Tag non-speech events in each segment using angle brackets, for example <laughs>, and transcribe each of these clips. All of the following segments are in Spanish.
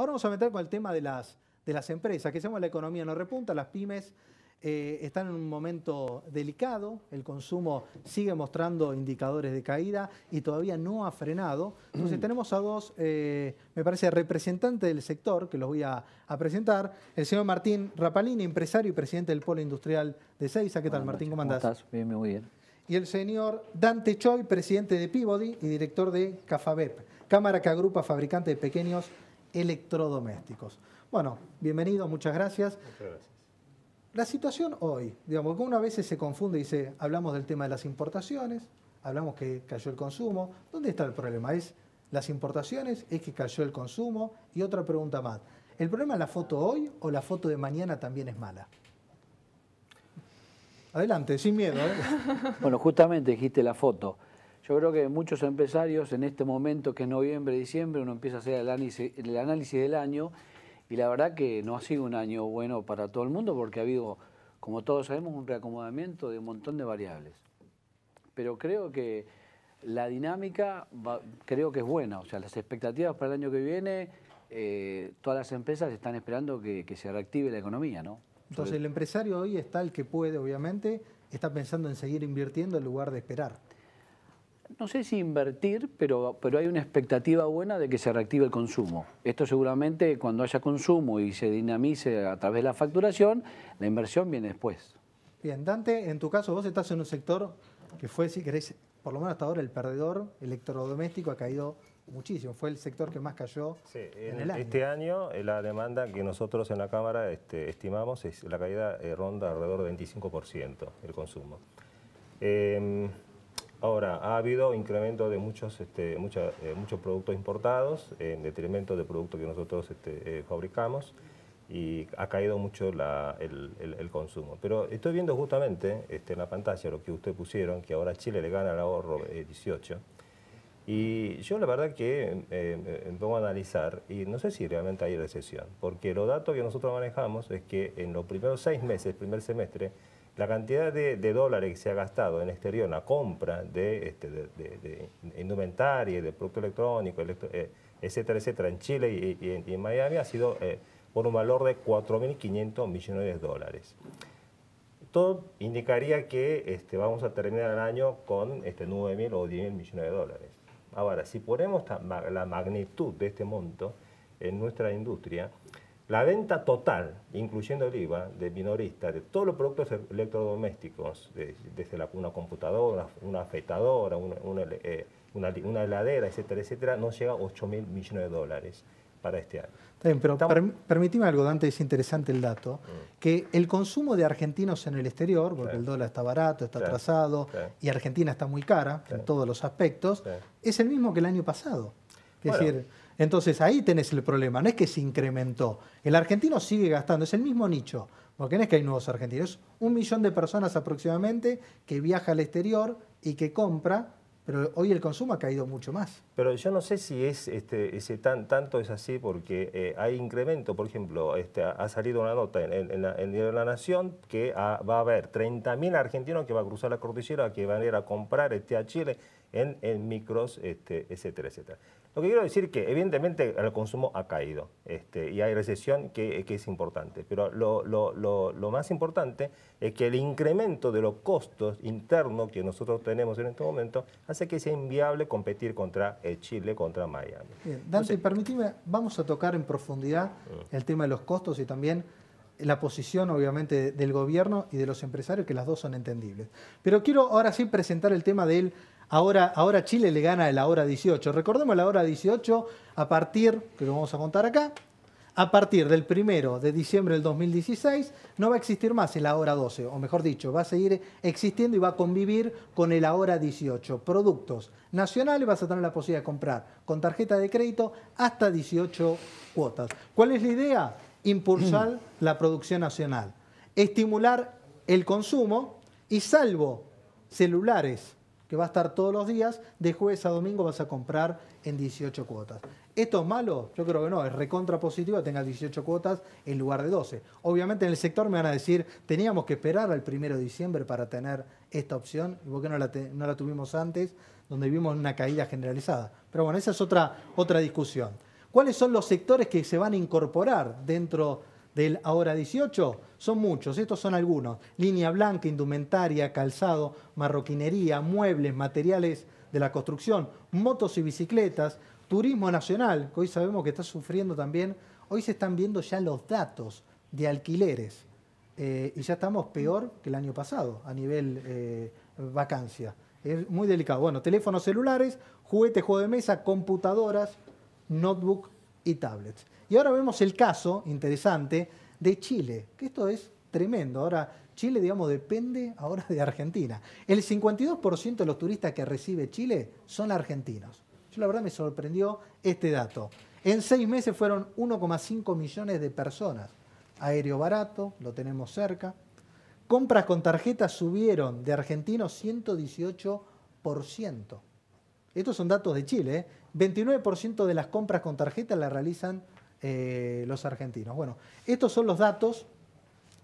Ahora vamos a meter con el tema de las, de las empresas, que llama la economía no repunta, las pymes eh, están en un momento delicado, el consumo sigue mostrando indicadores de caída y todavía no ha frenado. Entonces mm. tenemos a dos, eh, me parece, representantes del sector, que los voy a, presentar, el señor Martín Rapalini, empresario y presidente del Polo Industrial de Seiza. ¿Qué tal, Martín? ¿Cómo andás? ¿Cómo estás? Bien, muy bien. Y el señor Dante Choi, presidente de Peabody y director de Cafabep, Cámara que agrupa fabricantes de pequeños electrodomésticos. Bueno, bienvenido, muchas gracias. Muchas gracias. La situación hoy, digamos, que una vez veces se confunde y dice, hablamos del tema de las importaciones, hablamos que cayó el consumo. ¿Dónde está el problema? ¿Es las importaciones? ¿Es que cayó el consumo? Y otra pregunta más. ¿El problema es la foto hoy o la foto de mañana también es mala? Adelante, sin miedo. ¿eh? <laughs> Bueno, justamente dijiste la foto. Yo creo que muchos empresarios en este momento que es noviembre, diciembre, uno empieza a hacer el análisis, del año y la verdad que no ha sido un año bueno para todo el mundo porque ha habido, como todos sabemos, un reacomodamiento de un montón de variables. Pero creo que la dinámica creo que es buena, o sea, las expectativas para el año que viene, eh, todas las empresas están esperando que, que se reactive la economía, ¿no? Entonces el empresario hoy está el que puede, obviamente, está pensando en seguir invirtiendo en lugar de esperar no sé si invertir, pero, pero hay una expectativa buena de que se reactive el consumo. Esto seguramente cuando haya consumo y se dinamice a través de la facturación, la inversión viene después. Bien, Dante, en tu caso vos estás en un sector que fue, si querés, por lo menos hasta ahora el perdedor electrodoméstico ha caído muchísimo, fue el sector que más cayó en Este año eh, la demanda que nosotros en la Cámara este, estimamos es la caída eh, ronda alrededor del 25% el consumo. Em, Ahora, ha habido incremento de muchos, este, eh, productos importados en detrimento de productos que nosotros este, eh, fabricamos y ha caído mucho el, consumo. Pero estoy viendo justamente este, en la pantalla lo que ustedes pusieron, que ahora Chile le gana el ahorro 18. Eh, y yo la verdad que me em, em, em, a analizar, y no sé si realmente hay recesión, porque los datos que nosotros manejamos es que en los primeros seis meses, primer semestre, la cantidad de, dólares que se ha gastado en exterior en la compra de, este, de, indumentaria, de producto electrónico, eh, etcétera, etcétera, en Chile y, en, Miami ha sido eh, por un valor de 4.500 millones de dólares. Todo indicaría que este, vamos a terminar el año con este, 9.000 o 10.000 millones de dólares. Ahora, si ponemos la magnitud de este monto en nuestra industria, la venta total, incluyendo el IVA, de minorista, de todos los productos e- electrodomésticos, desde una computadora, una afeitadora, eh, una, heladera, etcétera, etcétera, no llega a 8 mil millones de dólares para este año. pero algo, Dante, es interesante el dato, mm. que el consumo de argentinos en el exterior, porque el dólar está barato, está atrasado, y Argentina está muy cara en todos los aspectos, es el mismo que el año pasado. Es decir entonces ahí tenés el problema, no es que se incrementó. El argentino sigue gastando, es el mismo nicho, porque no es que hay nuevos argentinos, es un millón de personas aproximadamente que viaja al exterior y que compra, pero hoy el consumo ha caído mucho más. Pero yo no sé si es este, ese tanto es así porque eh, hay incremento, por ejemplo, este, ha salido una nota en, en, la, la, Nación que va a haber 30.000 argentinos que van a cruzar la cordillera, que van a ir a comprar este, a Chile en, micros, este, etcétera, etcétera. Lo que quiero decir es que, evidentemente, el consumo ha caído este, y hay recesión que, es importante, pero lo, más importante es que el incremento de los costos internos que nosotros tenemos en este momento hace que sea inviable competir contra eh, Chile, contra Miami. Bien. Dante, permíteme, vamos a tocar en profundidad mm. el tema de los costos y también la posición obviamente del gobierno y de los empresarios, que las dos son entendibles. Pero quiero ahora sí presentar el tema del Ahora, ahora Chile le gana el hora 18. Recordemos la hora 18 a partir, que lo vamos a contar acá, a partir del primero de diciembre del 2016 no va a existir más el ahora 12, o mejor dicho, va a seguir existiendo y va a convivir con el ahora 18. Productos nacionales vas a tener la posibilidad de comprar con tarjeta de crédito hasta 18 cuotas. ¿Cuál es la idea? Impulsar <clears throat> la producción nacional, estimular el consumo y salvo celulares que va a estar todos los días, de jueves a domingo vas a comprar en 18 cuotas. ¿Esto es malo? Yo creo que no, es recontra positivo tengas 18 cuotas en lugar de 12. Obviamente en el sector me van a decir, teníamos que esperar al 1 de diciembre para tener esta opción, y por qué no la, tuvimos antes, donde vimos una caída generalizada. Pero bueno, esa es otra, otra discusión. ¿Cuáles son los sectores que se van a incorporar dentro del Ahora 18? Son muchos, estos son algunos. Línea blanca, indumentaria, calzado, marroquinería, muebles, materiales de la construcción, motos y bicicletas, turismo nacional, que hoy sabemos que está sufriendo también. Hoy se están viendo ya los datos de alquileres eh, y ya estamos peor que el año pasado a nivel eh, vacancia. Es muy delicado. Bueno, teléfonos celulares, juguetes, juego de mesa, computadoras, notebook y tablets. Y ahora vemos el caso interesante de Chile, que esto es tremendo. Ahora, Chile, digamos, depende ahora de Argentina. El 52% de los turistas que recibe Chile son argentinos. Yo la verdad me sorprendió este dato. En seis meses fueron 1,5 millones de personas. Aéreo barato, lo tenemos cerca. Compras con tarjetas subieron de argentinos 118%. Estos son datos de Chile. 29% ¿eh? de las compras con tarjeta las realizan eh, los argentinos. Bueno, estos son los datos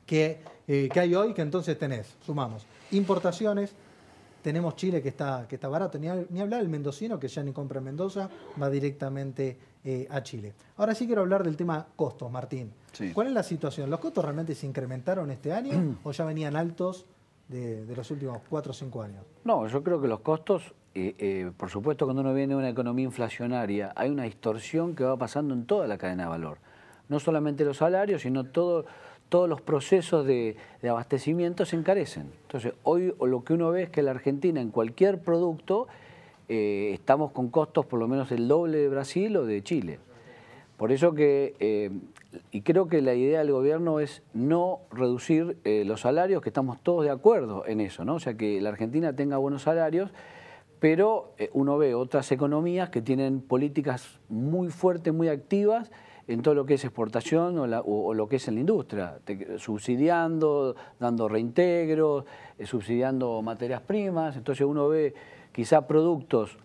que, eh, que, hay hoy que entonces tenés, sumamos. Importaciones, tenemos Chile que está, que está barato, ni, hablar el mendocino que ya ni compra en Mendoza, va directamente eh, a Chile. Ahora sí quiero hablar del tema costos, Martín. ¿Cuál es la situación? ¿Los costos realmente se incrementaron este año <clears throat> o ya venían altos de, de los últimos 4 o 5 años? No, yo creo que los costos eh, eh, por supuesto, cuando uno viene a una economía inflacionaria, hay una distorsión que va pasando en toda la cadena de valor. No solamente los salarios, sino todo, todos los procesos de, abastecimiento se encarecen. Entonces, hoy lo que uno ve es que la Argentina en cualquier producto eh, estamos con costos por lo menos el doble de Brasil o de Chile. Por eso que, y creo que la idea del gobierno es no reducir los salarios, que estamos todos de acuerdo en eso, ¿no? O sea, que la Argentina tenga buenos salarios pero eh, uno ve otras economías que tienen políticas muy fuertes, muy activas en todo lo que es exportación o, lo que es en la industria, subsidiando, dando reintegros, eh, subsidiando materias primas, entonces uno ve quizá productos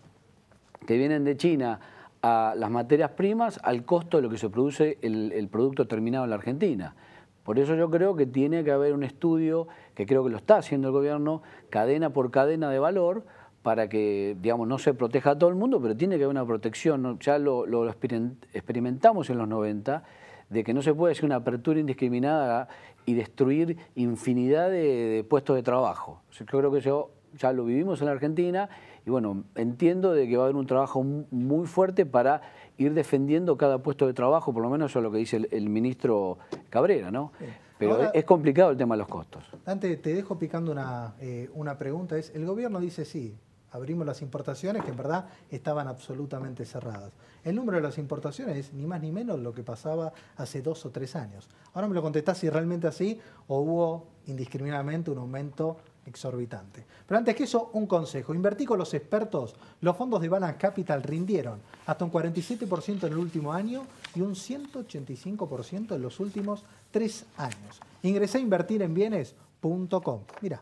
que vienen de China a las materias primas al costo de lo que se produce el, el producto terminado en la Argentina. Por eso yo creo que tiene que haber un estudio, que creo que lo está haciendo el gobierno, cadena por cadena de valor, para que, digamos, no se proteja a todo el mundo, pero tiene que haber una protección. Ya lo, experimentamos en los 90, de que no se puede hacer una apertura indiscriminada y destruir infinidad de, puestos de trabajo. Yo creo que eso ya lo vivimos en la Argentina y bueno, entiendo de que va a haber un trabajo muy fuerte para ir defendiendo cada puesto de trabajo, por lo menos eso es lo que dice el, ministro Cabrera, ¿no? Pero es complicado el tema de los costos. Antes te dejo picando una, eh, una pregunta. Es, el gobierno dice sí, abrimos las importaciones que en verdad estaban absolutamente cerradas. El número de las importaciones es ni más ni menos lo que pasaba hace dos o tres años. Ahora me lo contestás si realmente así o hubo indiscriminadamente un aumento exorbitante. Pero antes que eso, un consejo. Invertí con los expertos. Los fondos de Balance Capital rindieron hasta un 47% en el último año y un 185% en los últimos tres años. Ingresé a invertir en bienes.com. Mira.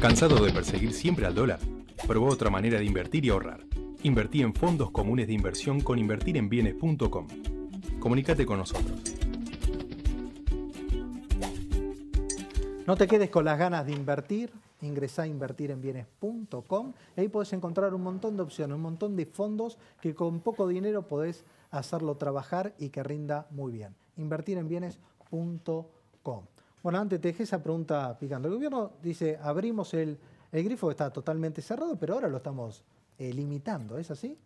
¿Cansado de perseguir siempre al dólar? probó otra manera de invertir y ahorrar. Invertí en fondos comunes de inversión con invertirenbienes.com. Comunícate con nosotros. No te quedes con las ganas de invertir. Ingresá a invertirenbienes.com y ahí podés encontrar un montón de opciones, un montón de fondos que con poco dinero podés hacerlo trabajar y que rinda muy bien. Invertirenbienes.com. Bueno, antes te dejé esa pregunta picando. El gobierno dice, abrimos el el grifo está totalmente cerrado, pero ahora lo estamos eh, limitando, ¿es así?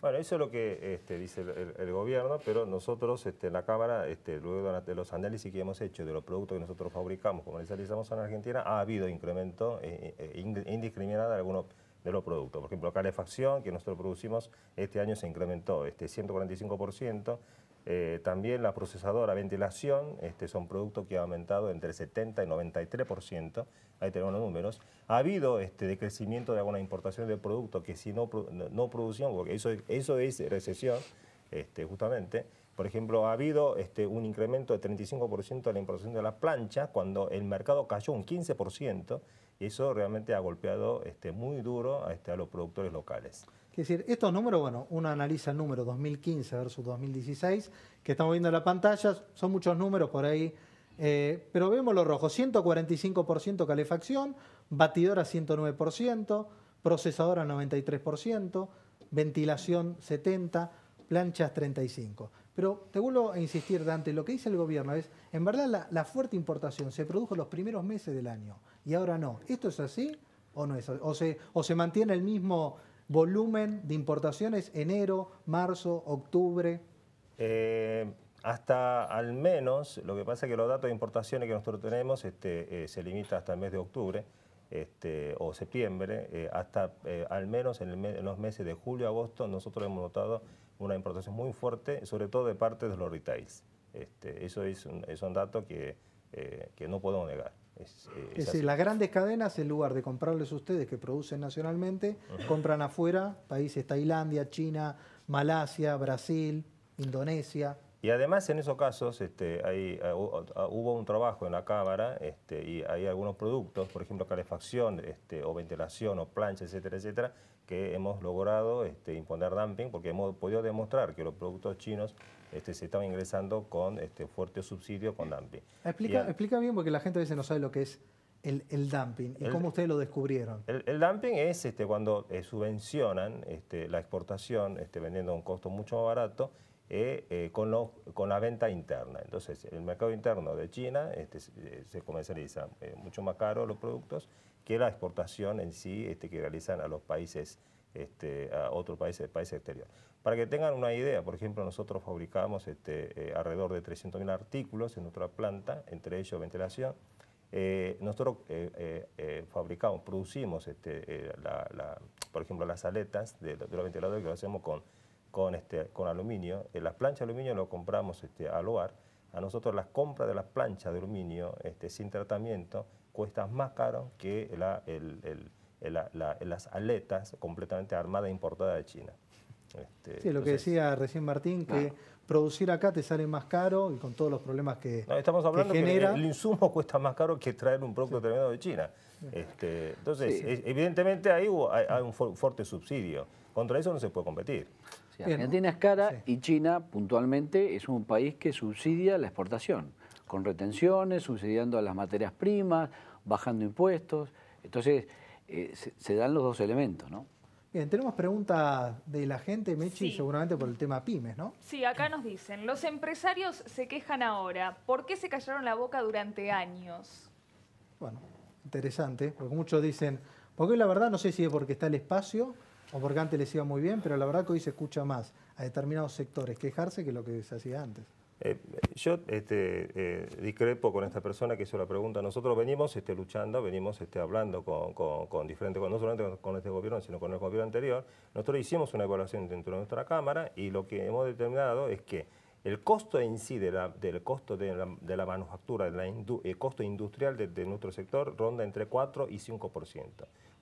Bueno, eso es lo que este, dice el, gobierno, pero nosotros en este, la Cámara, este, luego de los análisis que hemos hecho de los productos que nosotros fabricamos, comercializamos en Argentina, ha habido incremento eh, eh, indiscriminado de algunos de los productos. Por ejemplo, calefacción, que nosotros producimos, este año se incrementó este 145%. Eh, también la procesadora, ventilación, este, son productos que han aumentado entre 70 y 93%. Ahí tenemos los números. Ha habido este, decrecimiento de alguna importación de productos que si no, no producción, porque eso, eso es recesión, este, justamente. Por ejemplo, ha habido este, un incremento de 35% de la importación de las planchas cuando el mercado cayó un 15%. Y eso realmente ha golpeado este, muy duro este, a, los productores locales. Es decir, estos números, bueno, uno analiza el número 2015 versus 2016, que estamos viendo en la pantalla, son muchos números por ahí, eh, pero vemos lo rojo, 145% calefacción, batidora 109%, procesadora 93%, ventilación 70%, planchas 35%. Pero te vuelvo a insistir, Dante, lo que dice el gobierno es, en verdad la, la fuerte importación se produjo los primeros meses del año y ahora no. ¿Esto es así o no es así? O se, mantiene el mismo volumen de importaciones enero, marzo, octubre? Eh, hasta al menos, lo que pasa es que los datos de importaciones que nosotros tenemos este, eh, se limita hasta el mes de octubre este, o septiembre, eh, hasta al menos en, los meses de julio, agosto, nosotros hemos notado una importación muy fuerte, sobre todo de parte de los retails. Este, eso es un, dato que no podemos negar. Es, las grandes cadenas, en lugar de comprarles ustedes que producen nacionalmente, compran afuera, países Tailandia, China, Malasia, Brasil, Indonesia. Y además en esos casos este, hay, ah, ah, ah, hubo un trabajo en la Cámara este, y hay algunos productos, por ejemplo calefacción este, o ventilación o plancha, etcétera, etcétera, que hemos logrado imponer dumping porque hemos podido demostrar que los productos chinos se estaban ingresando con este, fuerte subsidio con dumping. Explica, explica bien porque la gente a veces no sabe lo que es el, dumping? ¿Y cómo ustedes lo descubrieron? El, dumping es este, cuando eh, subvencionan la exportación vendiendo a un costo mucho más barato eh, eh, con, la venta interna. Entonces, el mercado interno de China este, eh, se comercializa mucho más caro los productos que la exportación en sí este, que realizan a los países, este, a otros países, países exteriores. Para que tengan una idea, por ejemplo, nosotros fabricamos este, alrededor de 300.000 artículos en nuestra planta, entre ellos ventilación. nosotros fabricamos, producimos, por ejemplo, las aletas de, de los ventiladores que lo hacemos con con, este, con aluminio. Eh, las planchas de aluminio lo compramos este, al OAR. A nosotros las compras de las planchas de aluminio este, sin tratamiento cuesta más caro que las aletas completamente armadas e importadas de China. Este, sí, lo que decía recién Martín, que producir acá te sale más caro y con todos los problemas que no, Estamos hablando que, el insumo cuesta más caro que traer un producto determinado de China. Este, entonces, evidentemente ahí hay, un fuerte subsidio. Contra eso no se puede competir. Argentina es cara y China, puntualmente, es un país que subsidia la exportación, con retenciones, subsidiando a las materias primas, bajando impuestos. Entonces, eh, se dan los dos elementos, ¿no? Bien, tenemos preguntas de la gente, Mechi, seguramente por el tema pymes, ¿no? Sí, acá nos dicen, los empresarios se quejan ahora, ¿por qué se callaron la boca durante años? Bueno, interesante, porque muchos dicen, porque la verdad no sé si es porque está el espacio o porque antes les iba muy bien, pero la verdad que hoy se escucha más a determinados sectores quejarse que lo que se hacía antes. Eh, yo este, eh, discrepo con esta persona que hizo la pregunta. Nosotros venimos este, luchando, venimos este, hablando con, con diferentes, no solamente con este gobierno, sino con el gobierno anterior. Nosotros hicimos una evaluación dentro de nuestra Cámara y lo que hemos determinado es que el costo en sí del costo de la, manufactura, el costo industrial de, nuestro sector ronda entre 4 y 5%.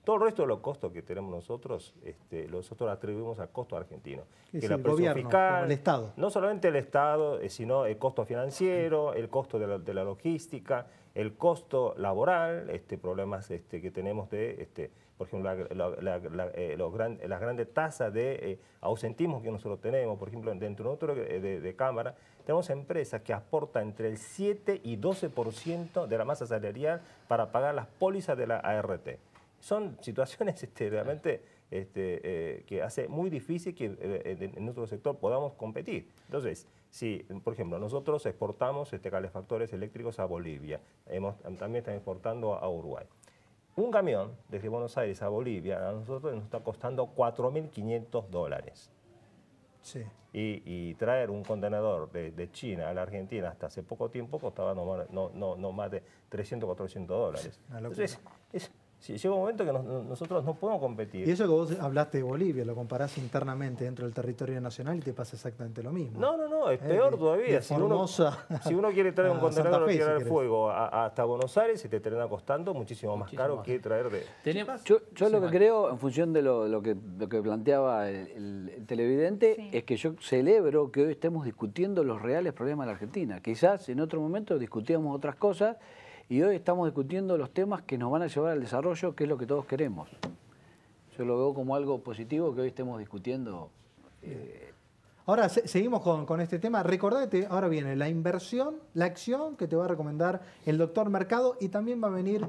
Todo el resto de los costos que tenemos nosotros, este, nosotros atribuimos al costo argentino. la el el Estado. No solamente el Estado, eh, sino el costo financiero, el costo de la, logística, el costo laboral, este, problemas este, que tenemos de... Este, por ejemplo, la, eh, gran, las grandes tasas de eh, ausentismo que nosotros tenemos, por ejemplo, dentro de nuestra eh, de, Cámara, tenemos empresas que aportan entre el 7 y 12% de la masa salarial para pagar las pólizas de la ART. Son <laughs> situaciones este, realmente este, que hace muy difícil que en nuestro sector podamos competir. Entonces, si, por ejemplo, nosotros exportamos este, calefactores eléctricos a Bolivia, también están exportando a Uruguay un camión desde Buenos Aires a Bolivia a nosotros nos está costando 4.500 dólares. Sí. Y, traer un contenedor de, China a la Argentina hasta hace poco tiempo costaba no, más de 300, 400 dólares. Entonces, es, llega un momento que nosotros no podemos competir. Y eso que vos hablaste de Bolivia, lo comparás internamente dentro del territorio nacional y te pasa exactamente lo mismo. No, no, no, es eh, peor todavía. Si uno, si uno, quiere traer <laughs> un contenedor a tirar fuego hasta Buenos Aires, se te termina costando muchísimo, más caro que traer de... yo, lo que creo, en función de lo, que, planteaba el, televidente, es que yo celebro que hoy estemos discutiendo los reales problemas de la Argentina. Quizás en otro momento discutíamos otras cosas y hoy estamos discutiendo los temas que nos van a llevar al desarrollo, que es lo que todos queremos. Yo lo veo como algo positivo que hoy estemos discutiendo. Eh, ahora seguimos con, con, este tema. Recordate, ahora viene la inversión, la acción que te va a recomendar el doctor Mercado y también va a venir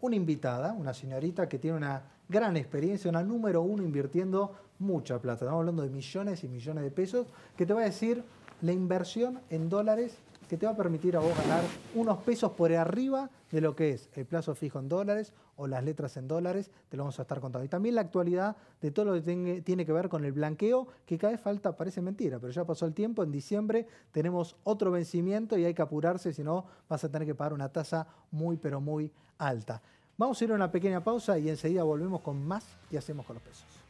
una invitada, una señorita que tiene una gran experiencia, una número uno invirtiendo mucha plata. Estamos hablando de millones y millones de pesos, que te va a decir la inversión en dólares que te va a permitir a vos ganar unos pesos por arriba de lo que es el plazo fijo en dólares o las letras en dólares, te lo vamos a estar contando. Y también la actualidad de todo lo que tiene que ver con el blanqueo, que cada vez falta, parece mentira, pero ya pasó el tiempo, en diciembre tenemos otro vencimiento y hay que apurarse, si no vas a tener que pagar una tasa muy, pero muy alta. Vamos a ir a una pequeña pausa y enseguida volvemos con más y hacemos con los pesos.